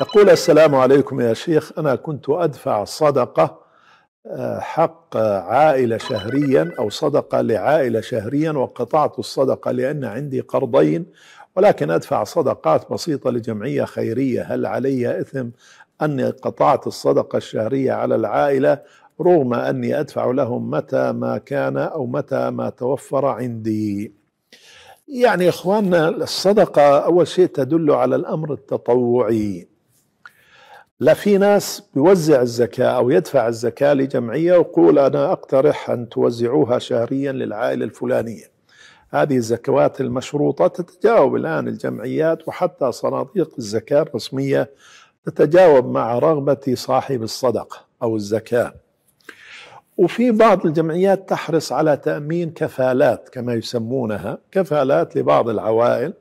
يقول السلام عليكم يا شيخ أنا كنت أدفع صدقة آه، حق عائلة شهريا أو صدقة لعائلة شهريا وقطعت الصدقة لأن عندي قرضين ولكن أدفع صدقات بسيطة لجمعية خيرية هل علي إثم أني قطعت الصدقة الشهرية على العائلة رغم أني أدفع لهم متى ما كان أو متى ما توفر عندي يعني إخواننا الصدقة أول شيء تدل على الأمر التطوعي لا في ناس بيوزع الزكاة أو يدفع الزكاة لجمعية ويقول أنا أقترح أن توزعوها شهريا للعائلة الفلانية هذه الزكوات المشروطة تتجاوب الآن الجمعيات وحتى صناديق الزكاة الرسمية تتجاوب مع رغبة صاحب الصدقة أو الزكاة وفي بعض الجمعيات تحرص على تأمين كفالات كما يسمونها كفالات لبعض العوائل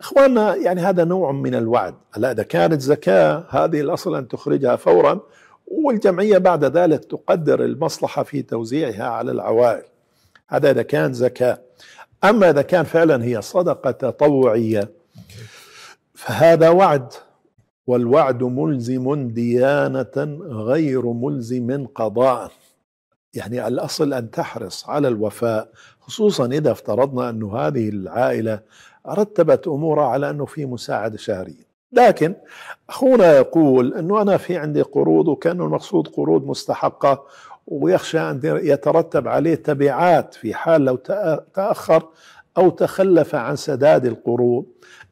اخواننا يعني هذا نوع من الوعد هلا اذا كانت زكاه هذه الاصل ان تخرجها فورا والجمعيه بعد ذلك تقدر المصلحه في توزيعها على العوائل هذا اذا كان زكاه اما اذا كان فعلا هي صدقه تطوعيه فهذا وعد والوعد ملزم ديانه غير ملزم قضاء يعني الأصل أن تحرص على الوفاء خصوصا إذا افترضنا أن هذه العائلة رتبت أمورها على أنه في مساعدة شهرية لكن أخونا يقول أنه أنا في عندي قروض وكان المقصود قروض مستحقة ويخشى أن يترتب عليه تبعات في حال لو تأخر أو تخلف عن سداد القروض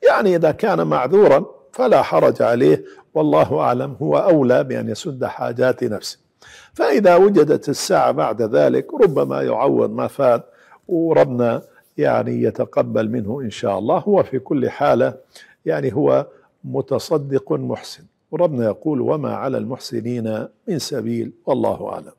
يعني إذا كان معذورا فلا حرج عليه والله أعلم هو أولى بأن يسد حاجات نفسه فإذا وجدت الساعة بعد ذلك ربما يعوض ما فات وربنا يعني يتقبل منه إن شاء الله هو في كل حالة يعني هو متصدق محسن وربنا يقول وما على المحسنين من سبيل والله أعلم